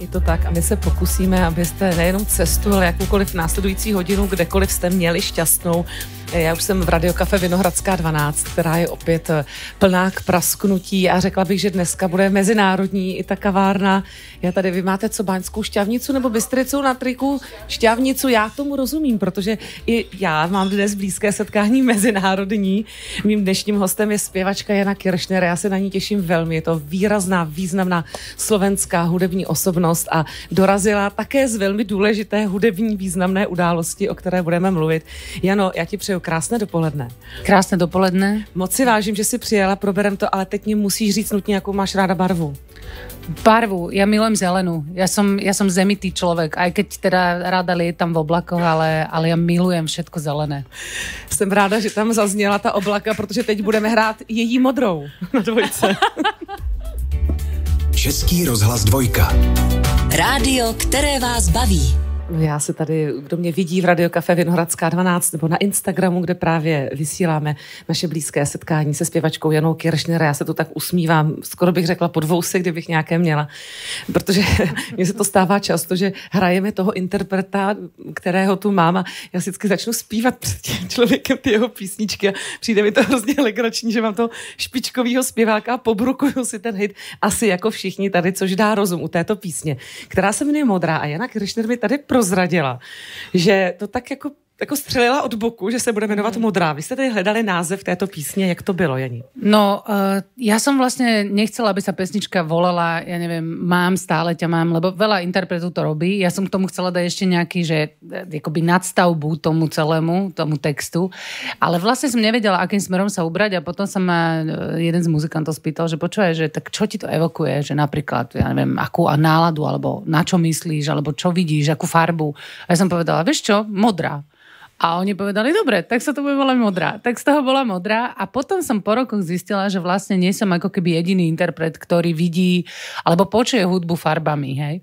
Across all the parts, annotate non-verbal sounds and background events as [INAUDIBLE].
Je to tak a my se pokusíme, abyste nejenom cestu, ale jakoukoliv následující hodinu, kdekoliv jste měli šťastnou, Eh, já už jsem v Radiokafe Vinohradská 12, která je opět eh, plná k prasknutí a řekla bych, že dneska bude mezinárodní i ta kavárna. Já tady, vy máte co, báňskou šťavnicu nebo bystricou na triku šťavnicu? Já tomu rozumím, protože i já mám dnes blízké setkání mezinárodní. Mým dnešním hostem je zpěvačka Jana Kiršner. Já se na ní těším velmi. Je to výrazná, významná slovenská hudební osobnost a dorazila také z velmi důležité hudební významné události, o které budeme mluvit. Jano, já ti přeju přeju krásné dopoledne. Krásné dopoledne. Moc si vážím, že si přijela, proberem to, ale teď mi musíš říct nutně, jakou máš ráda barvu. Barvu, ja milujem zelenú. Ja som, ja som zemitý človek, aj keď teda rada lietam v oblakoch, ale, ale ja milujem všetko zelené. Som ráda, že tam zazněla ta oblaka, protože teď budeme hrát její modrou na dvojce. Český rozhlas dvojka. Rádio, které vás baví. Já se tady, kdo mě vidí v Radiokafe Vinohradská 12 nebo na Instagramu, kde právě vysíláme naše blízké setkání se zpěvačkou Janou Kiršner. Já se to tak usmívám, skoro bych řekla po se, kdybych nějaké měla, protože [LAUGHS] mně se to stává často, že hrajeme toho interpreta, kterého tu mám a já si vždycky začnu zpívat před tím člověkem ty jeho písničky a přijde mi to hrozně legrační, že mám toho špičkového zpěváka a pobrukuju si ten hit asi jako všichni tady, což dá rozum u této písně, která se jmenuje Modrá a Jana Kiršner mi tady prozradila, že to tak jako jako střelila od boku, že se bude jmenovat hmm. Modrá. Vy jste tady hledali název této písně, jak to bylo, Janí? No, uh, já jsem vlastně nechcela, aby se pesnička volala, já nevím, mám, stále tě mám, lebo veľa interpretů to robí. Já jsem k tomu chcela dát ještě nějaký že eh, jakoby nadstavbu tomu celému, tomu textu. Ale vlastně jsem nevěděla, akým smerom se ubrať a potom jsem ma eh, jeden z muzikantů spýtal, že počuje, že tak čo ti to evokuje, že například, já nevím, akou a náladu, alebo na čo myslíš, alebo čo vidíš, jakou farbu. A já jsem povedala, víš čo, modrá. A oni povedali, dobre, tak sa to bude volať modrá. Tak z toho bola modrá a potom som po rokoch zistila, že vlastne nie som ako keby jediný interpret, ktorý vidí alebo počuje hudbu farbami, hej.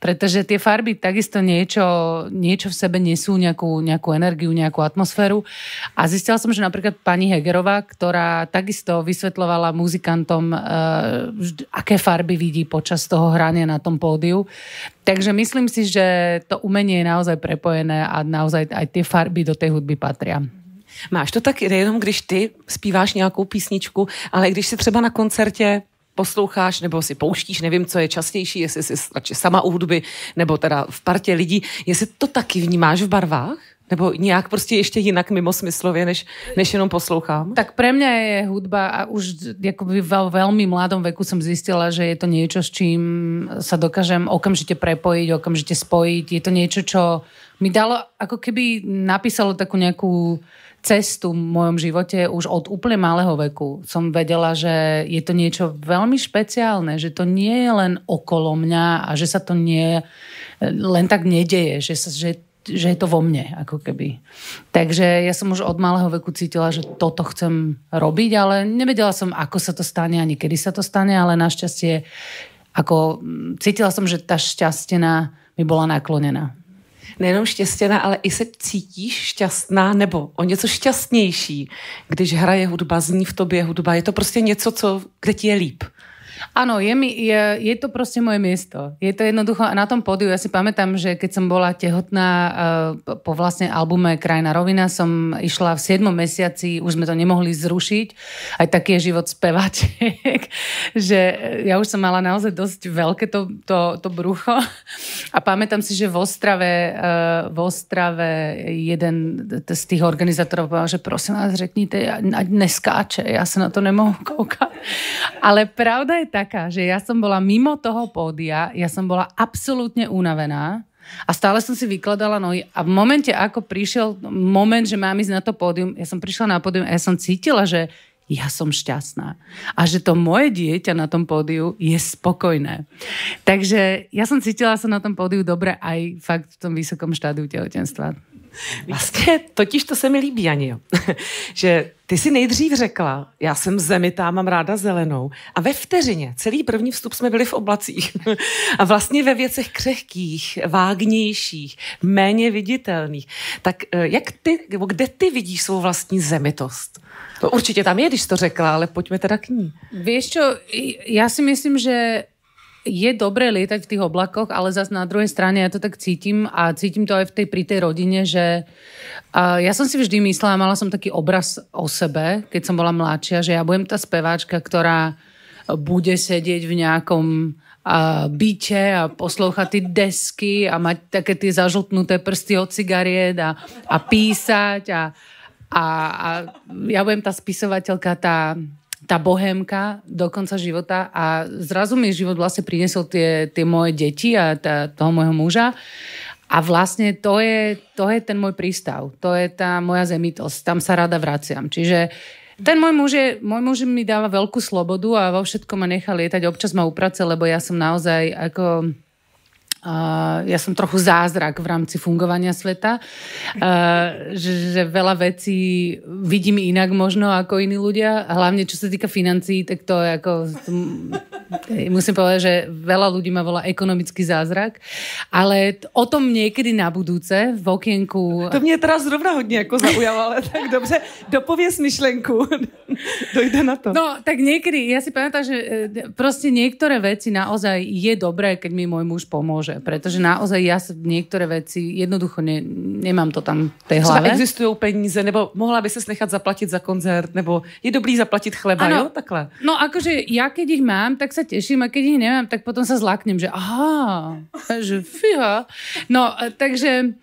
Pretože tie farby takisto niečo, niečo v sebe nesú, nejakú, nejakú energiu, nejakú atmosféru. A zistila som, že napríklad pani Hegerová, ktorá takisto vysvetlovala muzikantom, uh, aké farby vidí počas toho hrania na tom pódiu. Takže myslím si, že to umenie je naozaj prepojené a naozaj aj tie farby farby do té hudby patria. Máš to tak jenom, když ty zpíváš nějakou písničku, ale když si třeba na koncertě posloucháš nebo si pouštíš, nevím, co je častější, jestli si radši sama u hudby nebo teda v partě lidí, jestli to taky vnímáš v barvách? Nebo nějak prostě ještě jinak mimo smyslově, než, než jenom poslouchám? Tak pre mňa je hudba a už jakoby vo velmi mladom veku jsem zjistila, že je to něco, s čím sa dokážem okamžitě prepojit, okamžitě spojit. Je to niečo, čo mi dalo, ako keby napísalo takú nejakú cestu v mojom živote už od úplne malého veku. Som vedela, že je to niečo veľmi špeciálne, že to nie je len okolo mňa a že sa to nie, len tak nedeje, že, sa, že že je to vo mne, ako keby. Takže ja som už od malého veku cítila, že toto chcem robiť, ale nevedela som, ako sa to stane ani kedy sa to stane, ale našťastie ako cítila som, že tá šťastená mi bola naklonená nejenom štěstěná, ale i se cítíš šťastná nebo o něco šťastnější, když hraje hudba, zní v tobě hudba. Je to prostě něco, co, kde ti je líp. Áno, je, mi, je, je to proste moje miesto. Je to jednoducho na tom pódiu. Ja si pamätám, že keď som bola tehotná eh, po vlastne albume Krajina rovina, som išla v 7 mesiaci, už sme to nemohli zrušiť. Aj taký je život spevačiek, [LAUGHS] že eh, ja už som mala naozaj dosť veľké to, to, to brucho. A pamätám si, že v Ostrave, eh, v Ostrave jeden z tých organizátorov povedal, že prosím vás, řeknite, neskáče, ja sa na to nemohu koukať. Ale pravda je tak taká, že ja som bola mimo toho pódia, ja som bola absolútne unavená a stále som si vykladala nohy a v momente, ako prišiel moment, že mám ísť na to pódium, ja som prišla na pódium a ja som cítila, že ja som šťastná. A že to moje dieťa na tom pódiu je spokojné. Takže ja som cítila sa na tom pódiu dobre aj fakt v tom vysokom štádiu tehotenstva. Vlastně totiž to se mi líbí, Anio. [LAUGHS] že Ty jsi nejdřív řekla, já jsem zemitá, mám ráda zelenou. A ve vteřině, celý první vstup jsme byli v oblacích. [LAUGHS] a vlastně ve věcech křehkých, vágnějších, méně viditelných. Tak eh, jak ty, nebo kde ty vidíš svou vlastní zemitost? To určitě tam je, když to řekla, ale pojďme teda k ní. Víš čo, já si myslím, že je dobré lietať v tých oblakoch, ale zase na druhej strane ja to tak cítim a cítim to aj v tej, pri tej rodine, že uh, ja som si vždy myslela, mala som taký obraz o sebe, keď som bola mladšia, že ja budem tá speváčka, ktorá bude sedieť v nejakom a byte a poslouchať ty desky a mať také tie zažltnuté prsty od cigariet a, a písať a, a, a ja budem tá spisovateľka, tá tá bohémka do konca života a zrazu mi život vlastne priniesol tie, tie moje deti a tá, toho môjho muža a vlastne to je, to je ten môj prístav, to je tá moja zemitosť, tam sa rada vraciam. Čiže ten môj muž, je, môj muž mi dáva veľkú slobodu a vo všetkom ma nechá lietať, občas ma uprace, lebo ja som naozaj ako ja som trochu zázrak v rámci fungovania sveta, že, že veľa vecí vidím inak možno ako iní ľudia, hlavne čo sa týka financií, tak to je ako... Musím povedať, že veľa ľudí ma volá ekonomický zázrak, ale o tom niekedy na budúce v okienku... To mě teda zrovna hodně ako zaujalo, ale tak dobře, dopověz myšlenku, dojde na to. No, tak niekedy, ja si pamätám, že e, proste niektoré veci naozaj je dobré, keď mi môj muž pomôže neexistuje, pretože naozaj ja niektoré veci jednoducho ne, nemám to tam v tej hlave. Třeba peníze, nebo mohla by sa nechat zaplatit za koncert, nebo je dobrý zaplatit chleba, ano. jo? Takhle. No akože ja keď ich mám, tak sa teším a keď ich nemám, tak potom sa zláknem, že aha, že fíha. No takže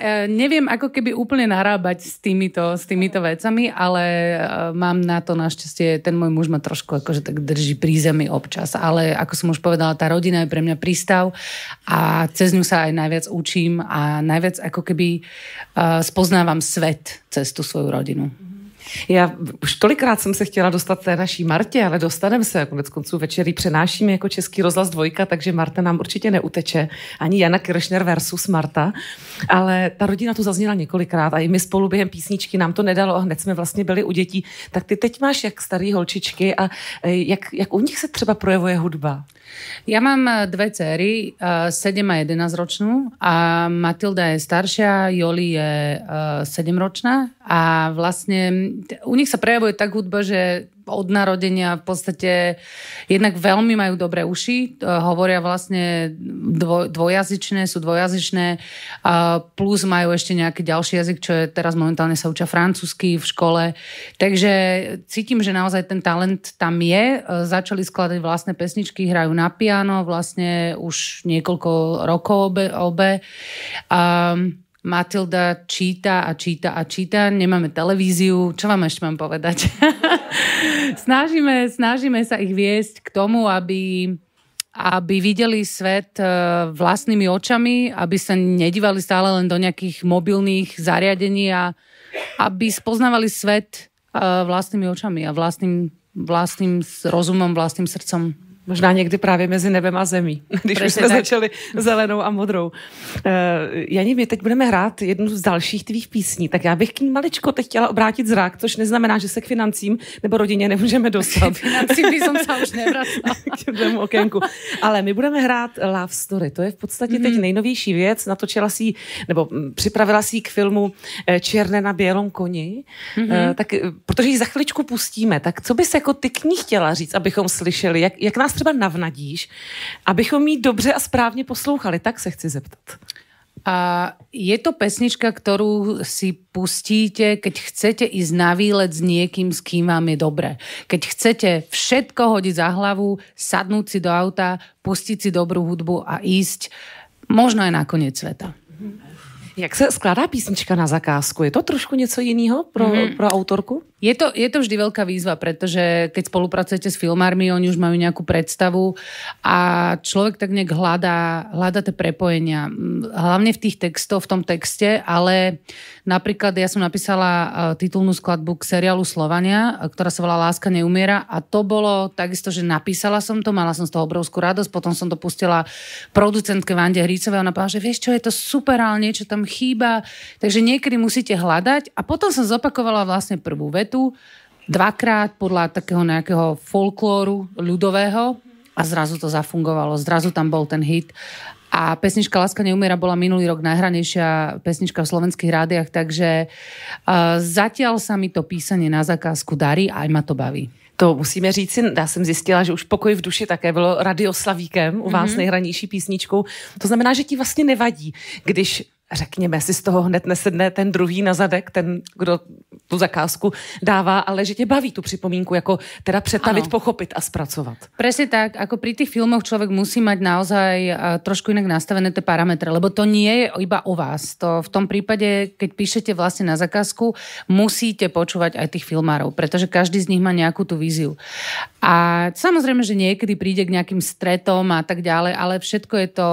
E, neviem ako keby úplne narábať s týmito, s týmito vecami, ale e, mám na to našťastie, ten môj muž ma trošku akože tak drží pri zemi občas, ale ako som už povedala, tá rodina je pre mňa prístav a cez ňu sa aj najviac učím a najviac ako keby e, spoznávam svet cez tú svoju rodinu. Já už tolikrát jsem se chtěla dostat té naší Martě, ale dostaneme se. Konec konců večerí přenášíme jako Český rozhlas dvojka, takže Marta nám určitě neuteče. Ani Jana Kiršner versus Marta. Ale ta rodina tu zazněla několikrát a i my spolu během písničky nám to nedalo a hned jsme vlastně byli u dětí. Tak ty teď máš jak starý holčičky a eh, jak, jak u nich se třeba projevuje hudba? Ja mám eh, dve cery, 7 eh, a 11 ročnú a Matilda je staršia, Joli je 7 eh, ročná a vlastne u nich sa prejavuje tak hudba, že od narodenia v podstate jednak veľmi majú dobré uši, e, hovoria vlastne dvo, dvojazyčné, sú dvojazyčné, a plus majú ešte nejaký ďalší jazyk, čo je teraz momentálne sa učia francúzsky v škole. Takže cítim, že naozaj ten talent tam je. E, začali skladať vlastné pesničky, hrajú na piano vlastne už niekoľko rokov obe. obe. A, Matilda číta a číta a číta, nemáme televíziu, čo vám ešte mám povedať? [LAUGHS] snažíme, snažíme sa ich viesť k tomu, aby, aby videli svet eh, vlastnými očami, aby sa nedívali stále len do nejakých mobilných zariadení a aby spoznávali svet eh, vlastnými očami a vlastným, vlastným rozumom, vlastným srdcom. Možná někdy právě mezi nebem a zemí, [LAUGHS] když Prečo už jsme tak. začali zelenou a modrou. Uh, eh, Janí, my teď budeme hrát jednu z dalších tvých písní, tak já bych k ní maličko teď chtěla obrátit zrak, což neznamená, že se k financím nebo rodině nemůžeme dostat. [LAUGHS] financím bych jsem se už nevracala. [LAUGHS] k okénku. Ale my budeme hrát Love Story, to je v podstatě mm-hmm. teď mhm. nejnovější věc, natočila si, nebo připravila si k filmu eh, Černé na bělom koni, mm-hmm. uh, tak protože ji za chviličku pustíme, tak co bys jako ty k ní chtěla říct, abychom slyšeli, jak, jak nás nás třeba navnadíš, abychom ji dobře a správně poslouchali. Tak se chci zeptat. A je to pesnička, ktorú si pustíte, keď chcete ísť na výlet s niekým, s kým vám je dobre. Keď chcete všetko hodiť za hlavu, sadnúť si do auta, pustiť si dobrú hudbu a ísť možno aj na koniec sveta. Jak se skládá písnička na zakázku? Je to trošku něco jiného pro, mm. pro autorku? Je to, je to vždy veľká výzva, pretože keď spolupracujete s filmármi, oni už majú nejakú predstavu a človek tak nejak hľadá, hľadá tie prepojenia. Hlavne v tých textoch, v tom texte, ale napríklad ja som napísala e, titulnú skladbu k seriálu Slovania, e, ktorá sa volá Láska neumiera a to bolo takisto, že napísala som to, mala som z toho obrovskú radosť, potom som to pustila producentke Vande Hrícovej, ona povedala, že vieš čo, je to super, ale niečo tam chýba, takže niekedy musíte hľadať a potom som zopakovala vlastne prvú vetu, svetu dvakrát podľa takého nejakého folklóru ľudového a zrazu to zafungovalo, zrazu tam bol ten hit. A pesnička Láska neumiera bola minulý rok najhranejšia pesnička v slovenských rádiach, takže uh, zatiaľ sa mi to písanie na zakázku darí a aj ma to baví. To musíme říct, já jsem zjistila, že už Pokoj v duši také bylo radioslavíkem, u vás mm-hmm. nejhranější písničkou. To znamená, že ti vlastně nevadí, když řekněme si, z toho hned nesedne ten druhý na zadek, ten, kdo tu zakázku dává, ale že tě baví tu připomínku, jako teda přetavit, ano. pochopit a zpracovat. Presne tak, ako pri tých filmoch človek musí mať naozaj e, trošku inak nastavené tie parametre, lebo to nie je iba o vás. To v tom prípade, keď píšete vlastne na zakázku, musíte počúvať aj tých filmárov, pretože každý z nich má nejakú tú víziu. A samozrejme, že niekedy príde k nejakým stretom a tak ďalej, ale všetko je to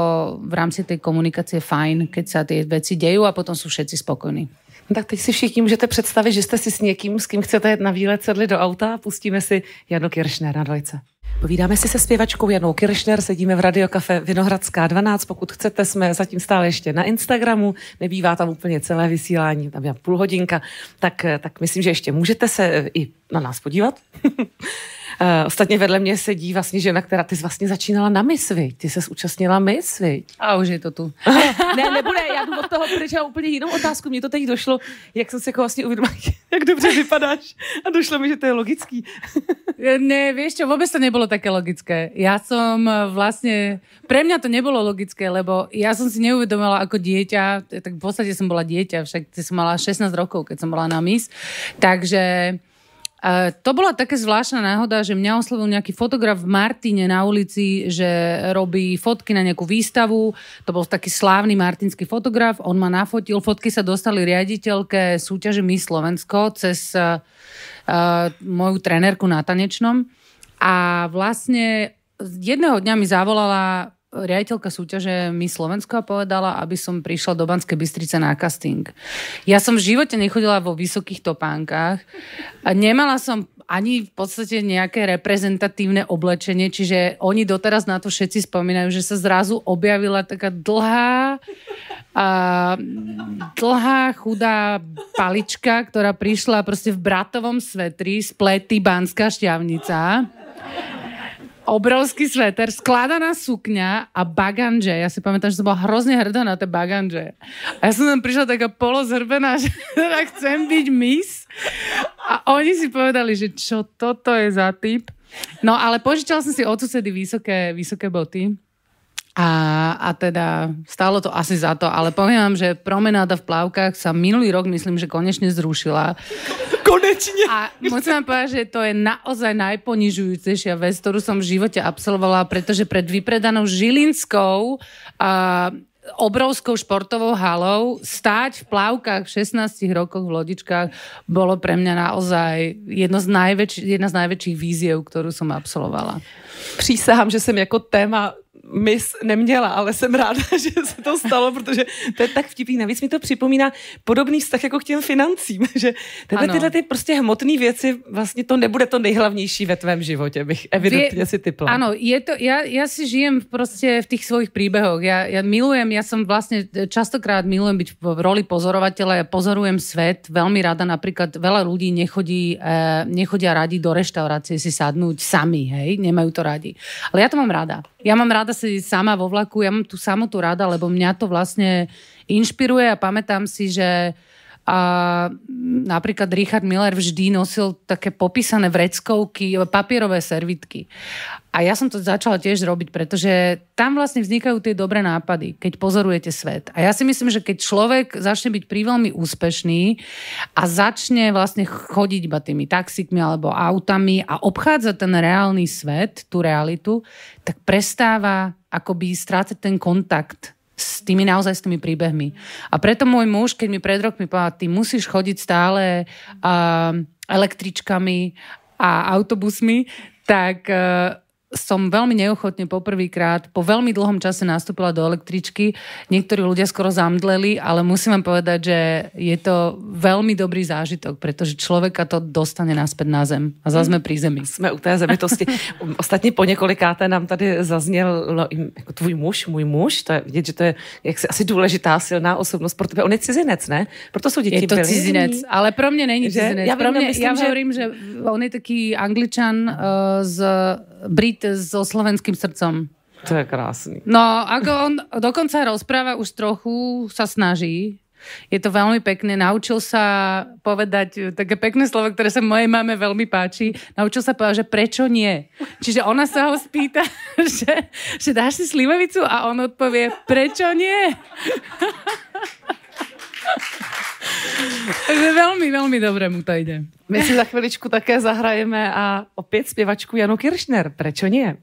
v rámci tej komunikácie fajn, keď sa tie veci dejú a potom sú všetci spokojní. No tak teď si všichni můžete představit, že jste si s někým, s kým chcete na výlet, sedli do auta a pustíme si Janu Kiršner na dvojce. Povídáme si se zpěvačkou Janou Kiršner, sedíme v Radiokafe Vinohradská 12. Pokud chcete, jsme zatím stále ještě na Instagramu, nebývá tam úplně celé vysílání, tam je půl hodinka, tak, eh, tak myslím, že ještě můžete se eh, i na nás podívat. [LAUGHS] Eh, ostatně vedle mě sedí vlastně žena, která ty jsi vlastně začínala na misvi. Ty se zúčastnila misvi. A už je to tu. [LAUGHS] ne, nebude, já jdu od toho pryč a úplně jinou otázku. Mně to teď došlo, jak jsem se jako vlastně uvědomila, [LAUGHS] jak dobře vypadáš. A došlo mi, že to je logický. [LAUGHS] Eh, ne, víš čo, vůbec to nebylo také logické. Já jsem eh, vlastně. pre mě to nebylo logické, lebo já jsem si neuvědomila jako dieťa, tak v podstatě jsem byla dieťa, však ty som mala 16 rokov, keď jsem byla na MIS, takže E, to bola také zvláštna náhoda, že mňa oslovil nejaký fotograf v Martine na ulici, že robí fotky na nejakú výstavu. To bol taký slávny martinský fotograf. On ma nafotil. Fotky sa dostali riaditeľke súťaže My Slovensko cez uh, moju trenérku na tanečnom. A vlastne jedného dňa mi zavolala riaditeľka súťaže mi Slovensko povedala, aby som prišla do Banskej Bystrice na casting. Ja som v živote nechodila vo vysokých topánkach a nemala som ani v podstate nejaké reprezentatívne oblečenie, čiže oni doteraz na to všetci spomínajú, že sa zrazu objavila taká dlhá a dlhá, chudá palička, ktorá prišla proste v bratovom svetri z plety Banská šťavnica obrovský sveter, skladaná sukňa a baganže. Ja si pamätám, že som bola hrozne hrdá na tie baganže. A ja som tam prišla taká polozrbená, [LAUGHS] že teda chcem byť mis. A oni si povedali, že čo toto je za typ. No ale požičala som si od susedy vysoké, vysoké boty. A, a teda stálo to asi za to, ale poviem vám, že promenáda v plavkách sa minulý rok myslím, že konečne zrušila. Konečne! A musím vám povedať, že to je naozaj najponižujúcejšia vec, ktorú som v živote absolvovala, pretože pred vypredanou Žilinskou a, obrovskou športovou halou, stáť v plavkách v 16 rokoch v lodičkách bolo pre mňa naozaj jedno z najväč- jedna z najväčších víziev, ktorú som absolvovala. Přísahám, že som ako téma mis neměla, ale jsem ráda, [LAUGHS] že se to stalo, protože to je tak vtipný. Navíc mi to připomíná podobný vztah jako k těm financím, [LAUGHS] že tyhle, tyhle ty prostě hmotné věci, vlastně to nebude to nejhlavnější ve tvém životě, bych evidentně si typla. Ano, je to, já, já si žijem prostě v těch svojich příběhoch. Já, já milujem, já jsem vlastně častokrát milujem být v roli pozorovatele, já pozorujem svět, velmi ráda například veľa lidí nechodí, eh, nechodí radi do reštaurácie si sadnúť sami, hej, nemajú to radi. Ale já to mám ráda. Ja mám rada si sama vo vlaku, ja mám tú samotu rada, lebo mňa to vlastne inšpiruje a pamätám si, že a napríklad Richard Miller vždy nosil také popísané vreckovky, papierové servitky. A ja som to začala tiež robiť, pretože tam vlastne vznikajú tie dobré nápady, keď pozorujete svet. A ja si myslím, že keď človek začne byť príveľmi úspešný a začne vlastne chodiť iba tými taxikmi alebo autami a obchádza ten reálny svet, tú realitu, tak prestáva akoby strácať ten kontakt s tými naozaj s tými príbehmi. A preto môj muž, keď mi pred rokmi povedal, ty musíš chodiť stále uh, električkami a autobusmi, tak uh, som veľmi neochotne poprvýkrát po veľmi dlhom čase nastúpila do električky. Niektorí ľudia skoro zamdleli, ale musím vám povedať, že je to veľmi dobrý zážitok, pretože človeka to dostane naspäť na zem. A zase sme pri zemi. Sme u té zemitosti. Ostatně po několikáté nám tady zazněl no, jako tvůj muž, můj muž. To je vidieť, že to je jaksi asi důležitá silná osobnost pro tebe. On je cizinec, ne? Proto jsou děti Je to byli. cizinec, ale pro mě není cizinec. Ja, pro mě, myslím, já že... hovorím, že on je taký angličan uh, z Brit so slovenským srdcom. To je krásny. No, ako on dokonca rozpráva už trochu, sa snaží. Je to veľmi pekné. Naučil sa povedať také pekné slovo, ktoré sa mojej mame veľmi páči. Naučil sa povedať, že prečo nie. Čiže ona sa ho spýta, [LAUGHS] že, že dáš si slivovicu a on odpovie, prečo nie. [LAUGHS] Takže velmi, veľmi dobre mu to ide. My si za chviličku také zahrajeme a opět zpěvačku Janu Kiršner. Prečo nie?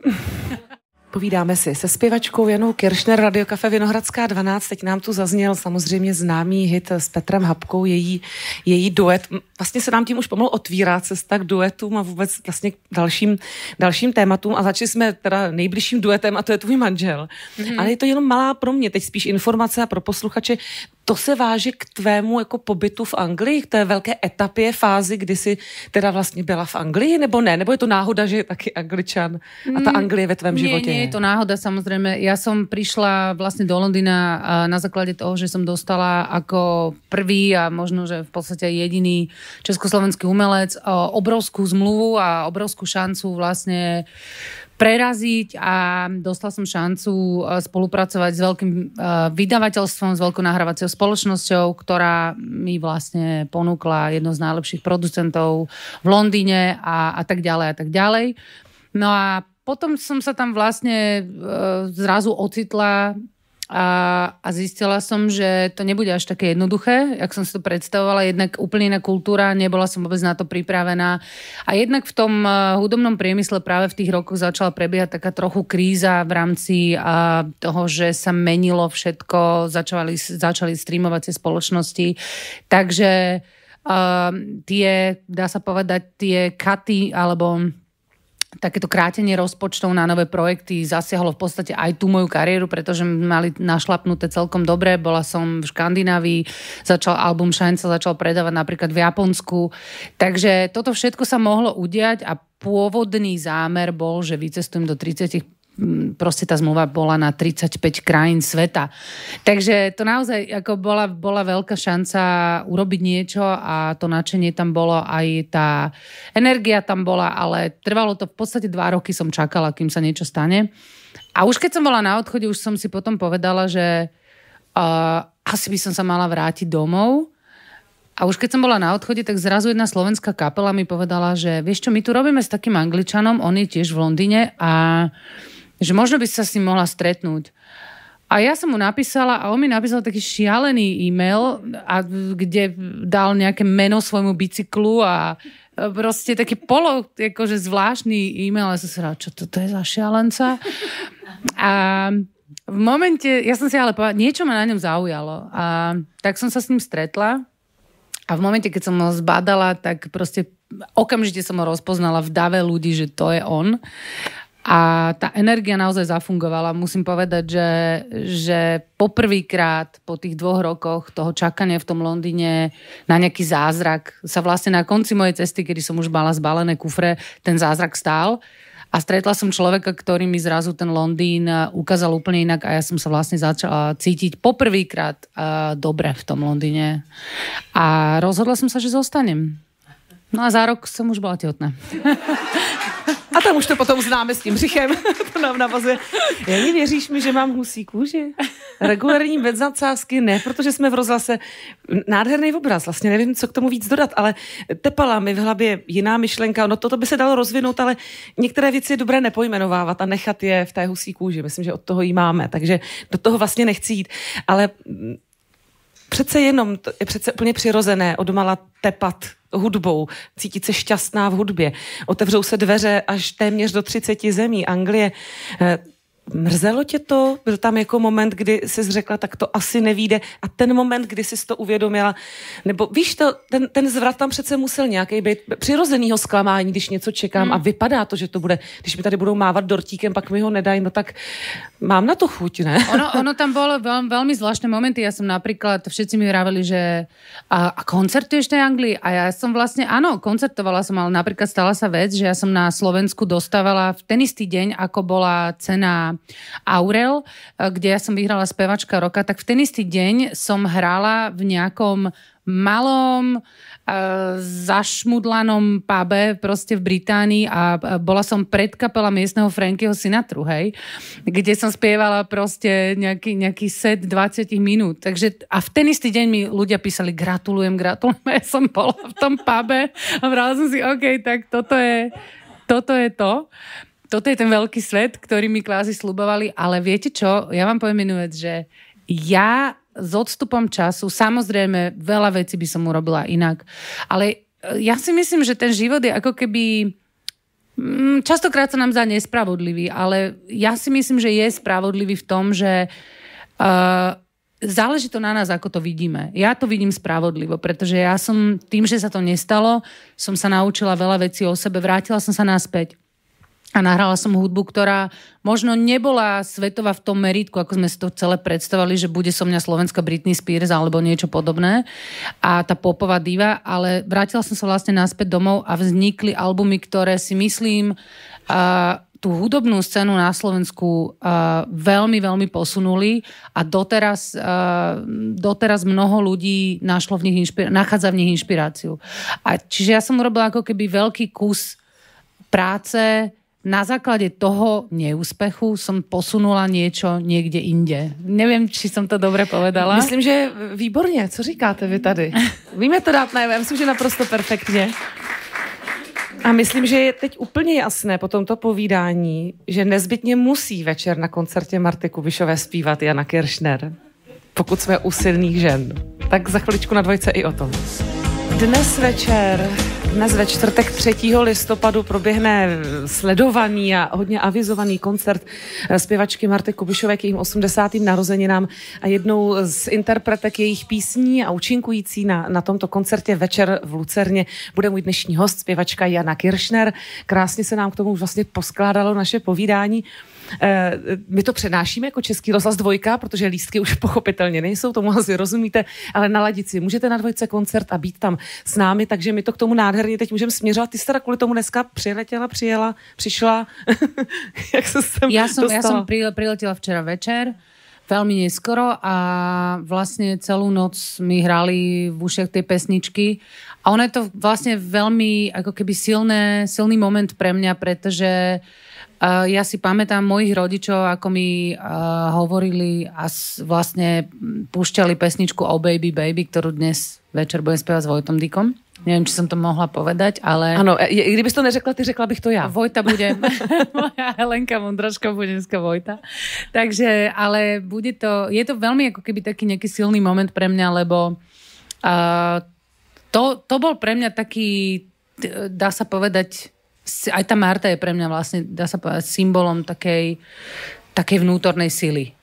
Povídáme si se zpěvačkou Janou Kiršner, Radio Café Vinohradská 12. Teď nám tu zazněl samozřejmě známý hit s Petrem Habkou, její, její duet. Vlastně se nám tím už pomalu otvírá cesta k duetům a vůbec vlastně k dalším, dalším tématům. A začali jsme teda nejbližším duetem a to je tvůj manžel. Mm-hmm. Ale je to jenom malá pro mě, teď spíš informace a pro posluchače to se váží k tvému jako pobytu v Anglii, k té velké etapě, fázi, kdy jsi teda vlastně byla v Anglii, nebo ne? Nebo je to náhoda, že je taky Angličan a ta mm, Anglie ve tvém nie, životě? Nie, je to náhoda, samozřejmě. Já jsem přišla vlastně do Londýna na základě toho, že jsem dostala jako prvý a možno, že v podstatě jediný československý umelec obrovskou zmluvu a obrovskou šancu vlastně preraziť a dostal som šancu e, spolupracovať s veľkým e, vydavateľstvom, s veľkou nahrávacou spoločnosťou, ktorá mi vlastne ponúkla jedno z najlepších producentov v Londýne a, a tak ďalej a tak ďalej. No a potom som sa tam vlastne e, zrazu ocitla a, a zistila som, že to nebude až také jednoduché, jak som si to predstavovala. Jednak úplne iná kultúra, nebola som vôbec na to pripravená. A jednak v tom eh, hudobnom priemysle práve v tých rokoch začala prebiehať taká trochu kríza v rámci a, eh, toho, že sa menilo všetko, začali, začali streamovacie spoločnosti. Takže a, eh, tie, dá sa povedať, tie katy alebo takéto krátenie rozpočtov na nové projekty zasiahlo v podstate aj tú moju kariéru, pretože mali našlapnuté celkom dobre. Bola som v Škandinávii, začal album Shine sa začal predávať napríklad v Japonsku. Takže toto všetko sa mohlo udiať a pôvodný zámer bol, že vycestujem do 30 Mm, proste tá zmluva bola na 35 krajín sveta. Takže to naozaj ako bola, bola veľká šanca urobiť niečo a to nadšenie tam bolo, aj tá energia tam bola, ale trvalo to v podstate dva roky som čakala, kým sa niečo stane. A už keď som bola na odchode, už som si potom povedala, že uh, asi by som sa mala vrátiť domov. A už keď som bola na odchode, tak zrazu jedna slovenská kapela mi povedala, že vieš čo, my tu robíme s takým angličanom, on je tiež v Londýne a uh, že možno by sa s ním mohla stretnúť. A ja som mu napísala a on mi napísal taký šialený e-mail, a, kde dal nejaké meno svojmu bicyklu a e, proste taký polo, akože zvláštny e-mail. A som si rád, čo to je za šialenca? A v momente, ja som si ale povedala, niečo ma na ňom zaujalo. A tak som sa s ním stretla a v momente, keď som ho zbadala, tak proste okamžite som ho rozpoznala v dave ľudí, že to je on. A tá energia naozaj zafungovala. Musím povedať, že, že poprvýkrát po tých dvoch rokoch toho čakania v tom Londýne na nejaký zázrak sa vlastne na konci mojej cesty, kedy som už mala zbalené kufre, ten zázrak stál. A stretla som človeka, ktorý mi zrazu ten Londýn eh, ukázal úplne inak a ja som sa vlastne začala cítiť poprvýkrát eh, dobre v tom Londýne. A rozhodla som sa, že zostanem. No a za rok som už bola tehotná. [LAUGHS] A tam už to potom známe s tím břichem. [LAUGHS] to nám navazuje. Já věříš mi, že mám husí kůži? Regulární bez nadsázky ne, protože jsme v rozhlase. Nádherný obraz, vlastně nevím, co k tomu víc dodat, ale tepala mi v hlavě jiná myšlenka. No toto by se dalo rozvinout, ale některé věci je dobré nepojmenovávat a nechat je v té husí kůži. Myslím, že od toho jí máme, takže do toho vlastně nechci jít. Ale přece jenom, je přece úplně přirozené odmala tepat hudbou, cítit se šťastná v hudbě. Otevřou se dveře až téměř do 30 zemí. Anglie, eh, Mrzelo tě to? Byl tam jako moment, kdy jsi řekla, tak to asi nevíde a ten moment, kdy jsi to uvědomila, nebo víš, to, ten, ten zvrat tam přece musel nějaký být přirozenýho zklamání, když něco čekám hmm. a vypadá to, že to bude, když mi tady budou mávat dortíkem, pak mi ho nedají, no tak mám na to chuť, ne? Ono, [LAUGHS] ono tam bylo veľ, velmi zvláštne momenty, Já jsem například všetci mi vraveli, že a, a koncertuješ na Anglii a já jsem vlastně ano, koncertovala jsem. ale například stala se věc, že já jsem na Slovensku dostávala v ten istý deň, ako bola cena Aurel, eh, kde ja som vyhrala spevačka roka, tak v ten istý deň som hrála v nejakom malom eh, zašmudlanom pube proste v Británii a eh, bola som predkapela miestneho Frankieho Sinatru, hej, kde som spievala proste nejaký, nejaký set 20 minút. Takže, a v ten istý deň mi ľudia písali gratulujem, gratulujem. [LAUGHS] Ja som bola v tom pube a vrala som si, OK, tak toto je, toto je to toto je ten veľký svet, ktorý mi kvázi slubovali, ale viete čo, ja vám poviem inú vec, že ja s odstupom času, samozrejme veľa vecí by som urobila inak, ale e, ja si myslím, že ten život je ako keby mm, častokrát sa nám zdá nespravodlivý, ale ja si myslím, že je spravodlivý v tom, že uh, záleží to na nás, ako to vidíme. Ja to vidím spravodlivo, pretože ja som tým, že sa to nestalo, som sa naučila veľa vecí o sebe, vrátila som sa naspäť a nahrala som hudbu, ktorá možno nebola svetová v tom meritku, ako sme si to celé predstavovali, že bude som mňa slovenská Britney Spears alebo niečo podobné a tá popová diva, ale vrátila som sa vlastne naspäť domov a vznikli albumy, ktoré si myslím a, tú hudobnú scénu na Slovensku a, veľmi, veľmi posunuli a doteraz, a, doteraz mnoho ľudí našlo v nich inšpir- nachádza v nich inšpiráciu. A, čiže ja som urobila ako keby veľký kus práce na základe toho neúspechu som posunula niečo niekde inde. Neviem, či som to dobre povedala. Myslím, že výborně. Co říkáte vy tady? Víme to dát najevo. myslím, že naprosto perfektně. A myslím, že je teď úplně jasné po tomto povídání, že nezbytně musí večer na koncertě Marty Kubišové zpívat Jana Kiršner, pokud jsme u silných žen. Tak za chviličku na dvojce i o tom. Dnes večer dnes ve čtvrtek 3. listopadu proběhne sledovaný a hodně avizovaný koncert zpěvačky Marty Kubišové k jejím 80. narozeninám a jednou z interpretek jejich písní a účinkující na, na tomto koncertě večer v Lucerně bude můj dnešní host, zpěvačka Jana Kiršner. Krásně se nám k tomu vlastně poskládalo naše povídání. Eh, my to přenášíme jako Český rozhlas dvojka, protože lístky už [LAUGHS] pochopitelně nejsou, tomu asi rozumíte, ale naladit si. Můžete na dvojce koncert a být tam s námi, takže my to k tomu nádherně teď můžeme směřovat. Ty jsi teda kvůli tomu dneska přiletěla, přijela, přišla. [LAUGHS] Jak se sem Já jsem, já jsem som včera večer veľmi neskoro a vlastne celú noc mi hrali v ušech tie pesničky a ono je to vlastne veľmi ako keby silné, silný moment pre mňa, pretože uh, ja si pamätám mojich rodičov, ako mi uh, hovorili a vlastne púšťali pesničku O oh Baby Baby, ktorú dnes večer budem spievať s Vojtom Dykom. Neviem, či som to mohla povedať, ale... Áno, e, kdyby kdyby to neřekla, ty řekla bych to ja. Vojta bude... [LAUGHS] [LAUGHS] Moja Helenka Mondraška bude dneska Vojta. Takže, ale bude to... Je to veľmi ako keby taký nejaký silný moment pre mňa, lebo uh, to, to bol pre mňa taký, dá sa povedať, aj tá Marta je pre mňa vlastne, dá sa povedať, symbolom takej, takej vnútornej sily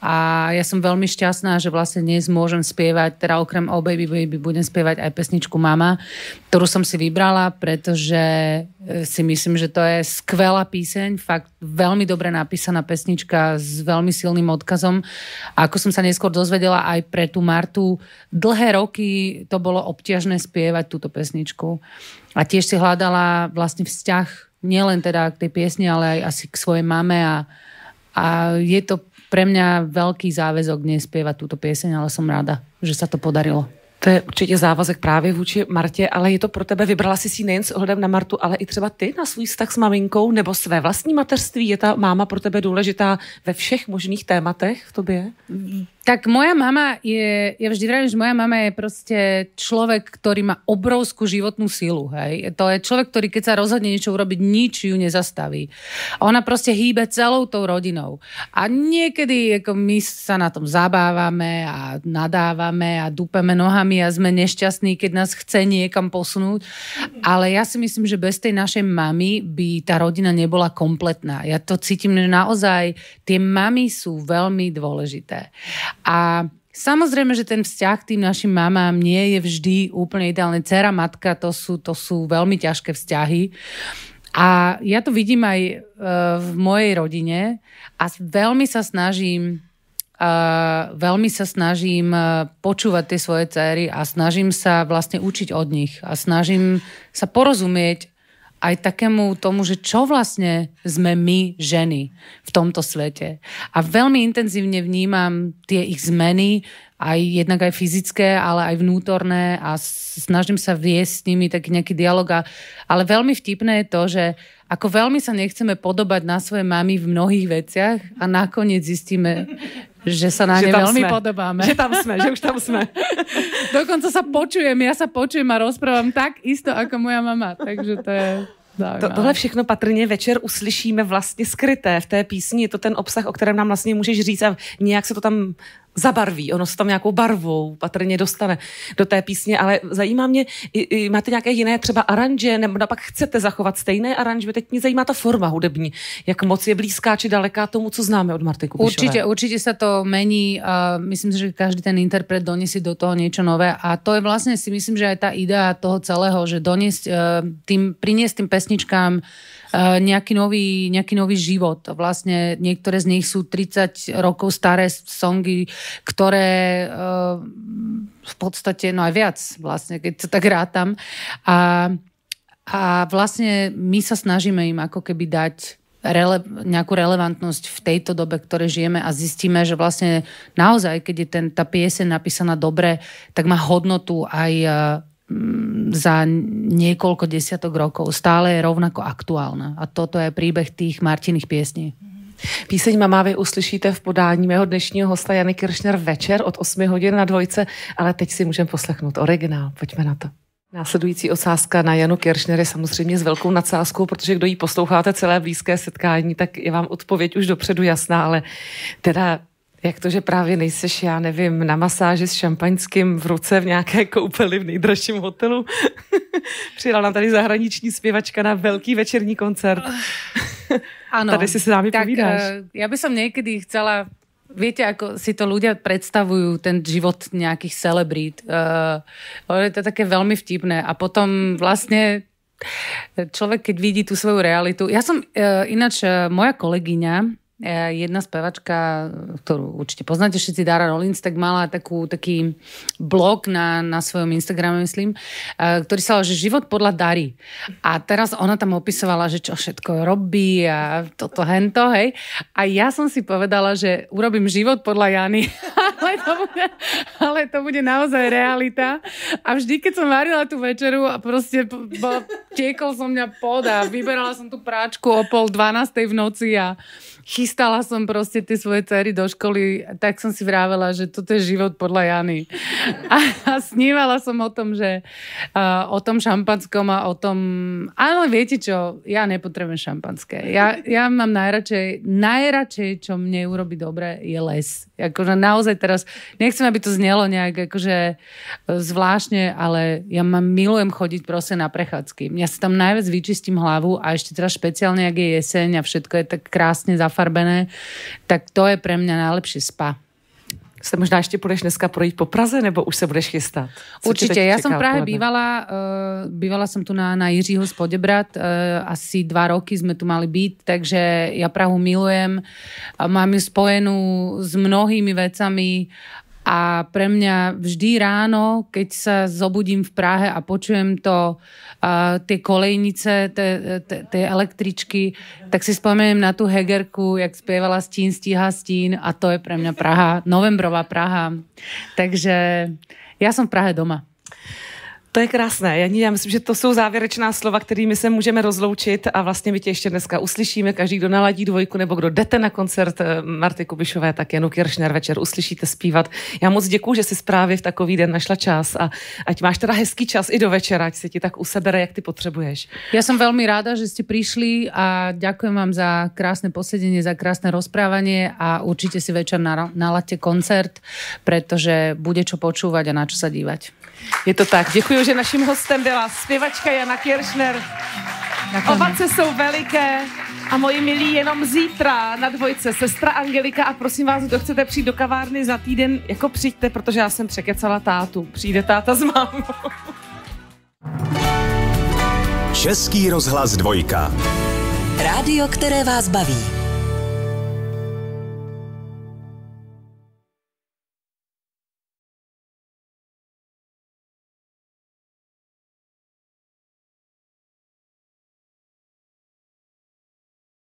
a ja som veľmi šťastná, že vlastne dnes môžem spievať, teda okrem O Baby Baby budem spievať aj pesničku Mama, ktorú som si vybrala, pretože e, si myslím, že to je skvelá píseň, fakt veľmi dobre napísaná pesnička s veľmi silným odkazom. A ako som sa neskôr dozvedela aj pre tú Martu, dlhé roky to bolo obťažné spievať túto pesničku. A tiež si hľadala vlastne vzťah nielen teda k tej piesni, ale aj asi k svojej mame a, a je to pre mňa veľký záväzok nespievať túto pieseň, ale som rada, že sa to podarilo. To je určitě závazek právě vůči Martě, ale je to pro tebe, vybrala jsi si nejen s ohledem na Martu, ale i třeba ty na svůj vztah s maminkou nebo své vlastní mateřství. Je ta máma pro tebe důležitá ve všech možných tématech v tobě? Tak moja mama je, ja vždy vravím, že moja mama je proste človek, ktorý má obrovskú životnú silu. Hej. To je človek, ktorý keď sa rozhodne niečo urobiť, nič ju nezastaví. A ona proste hýbe celou tou rodinou. A niekedy ako my sa na tom zabávame a nadávame a dúpeme nohami a sme nešťastní, keď nás chce niekam posunúť. Ale ja si myslím, že bez tej našej mamy by tá rodina nebola kompletná. Ja to cítim, že naozaj tie mamy sú veľmi dôležité. A Samozrejme, že ten vzťah k tým našim mamám nie je vždy úplne ideálne Cera, matka, to sú, to sú veľmi ťažké vzťahy. A ja to vidím aj e, v mojej rodine a veľmi sa snažím Uh, veľmi sa snažím e, počúvať tie svoje céry a snažím sa vlastne učiť od nich a snažím sa porozumieť aj takému tomu, že čo vlastne sme my ženy v tomto svete. A veľmi intenzívne vnímam tie ich zmeny, aj jednak aj fyzické, ale aj vnútorné a snažím sa viesť s nimi taký nejaký dialog. A, ale veľmi vtipné je to, že ako veľmi sa nechceme podobať na svoje mamy v mnohých veciach a nakoniec zistíme, že sa na ne veľmi sme. podobáme. Že tam sme, že už tam sme. [LAUGHS] Dokonca sa počujem, ja sa počujem a rozprávam tak isto ako moja mama, takže to je... To, tohle všechno patrně večer uslyšíme vlastně skryté v té písni. Je to ten obsah, o kterém nám vlastně můžeš říct a nějak se to tam zabarví, ono se tam nějakou barvou patrně dostane do té písně, ale zajímá mě, i, i, máte nějaké jiné třeba aranže, nebo naopak chcete zachovat stejné aranže, teď mě zajímá ta forma hudební, jak moc je blízká či daleká tomu, co známe od Marty Kubišové. Určitě, určitě se to mení, a myslím, že každý ten interpret donesí do toho něco nové a to je vlastně si myslím, že je ta idea toho celého, že doniesť, eh, tým, priniesť tým pesničkám Eh, nejaký nový, nejaký nový život. Vlastne niektoré z nich sú 30 rokov staré songy, ktoré eh, v podstate, no aj viac vlastne, keď sa tak rátam. A, a vlastne my sa snažíme im ako keby dať rele, nejakú relevantnosť v tejto dobe, ktoré žijeme a zistíme, že vlastne naozaj, keď je ten, tá pieseň napísaná dobre, tak má hodnotu aj eh, za niekoľko desiatok rokov stále je rovnako aktuálna. A toto je príbeh tých Martiných piesní. Píseň Mamávy uslyšíte v podání mého dnešního hosta Jany Kiršner večer od 8 hodin na dvojce, ale teď si můžeme poslechnout originál. Pojďme na to. Následující odsázka na Janu Kiršner je samozřejmě s velkou nadsázkou, protože kdo ji posloucháte celé blízké setkání, tak je vám odpověď už dopředu jasná, ale teda Jak to, že právě nejseš, já nevím, na masáži s šampaňským v ruce v nějaké koupeli v nejdražším hotelu? [LAUGHS] Přijela nám tady zahraniční zpěvačka na velký večerní koncert. [LAUGHS] Ano, tady si s námi tak, povídáš. Eh, já by som někdy chcela, viete, ako si to ľudia predstavujú, ten život nejakých celebrít. Uh, je to také veľmi vtipné. A potom vlastne človek, keď vidí tú svoju realitu. Ja som uh, eh, ináč, uh, moja kolegyňa, E, jedna spevačka, ktorú určite poznáte všetci, Dara Rollins, tak mala takú, taký blog na, na svojom Instagrame, myslím, e, ktorý sa že život podľa Dary. A teraz ona tam opisovala, že čo všetko robí a toto hento, hej. A ja som si povedala, že urobím život podľa Jany, [LAUGHS] ale to bude, ale to bude naozaj realita. A vždy, keď som varila tú večeru a proste tiekol som mňa pod a vyberala som tú práčku o pol dvanástej v noci a chystala som proste tie svoje cery do školy, tak som si vravela, že toto je život podľa Jany. A, a snívala som o tom, že o tom šampanskom a o tom... Ale viete čo, ja nepotrebujem šampanské. Ja, ja mám najradšej, najradšej, čo mne urobi dobre, je les. Akože naozaj teraz, nechcem, aby to znelo nejak akože zvláštne, ale ja mám, milujem chodiť proste na prechádzky. Ja si tam najviac vyčistím hlavu a ešte teraz špeciálne, ak je jeseň a všetko je tak krásne za zafarbené, tak to je pre mňa najlepší spa se možná ještě půjdeš dneska projít po Praze, nebo už se budeš chystat? Co Určitě, já jsem v Prahe bývala, uh, bývala jsem tu na, na Jiřího z Podebrat, uh, eh, asi dva roky jsme tu mali být, takže já Prahu milujem, mám ju spojenú s mnohými vecami, a pre mňa vždy ráno, keď sa zobudím v Prahe a počujem to, uh, tie kolejnice, tie električky, tak si spomeniem na tú Hegerku, jak spievala Stín, stíha Stín a to je pre mňa Praha, novembrová Praha. Takže ja som v Prahe doma. To je krásné, Janí. Já myslím, že to jsou závěrečná slova, kterými se můžeme rozloučit a vlastně my tě ještě dneska uslyšíme. Každý, kdo naladí dvojku nebo kdo jdete na koncert eh, Marty Kubišové, tak Janu Kiršner večer uslyšíte zpívat. Já moc děkuji, že jsi právě v takový den našla čas a ať máš teda hezký čas i do večera, ať se ti tak usebere, jak ty potřebuješ. Já jsem velmi ráda, že jste přišli a děkuji vám za krásné posedení, za krásné rozprávanie a určitě si večer naladte koncert, protože bude čo počúvať a na čo se dívat. Je to tak. Děkuji Děkuji, že naším hostem byla zpěvačka Jana Kiršner. Ovace jsou veliké a moji milí jenom zítra na dvojce sestra Angelika a prosím vás, kdo chcete přijít do kavárny za týden, jako přijďte, protože já jsem překecala tátu. Přijde táta s mámou. Český rozhlas dvojka. Rádio, které vás baví.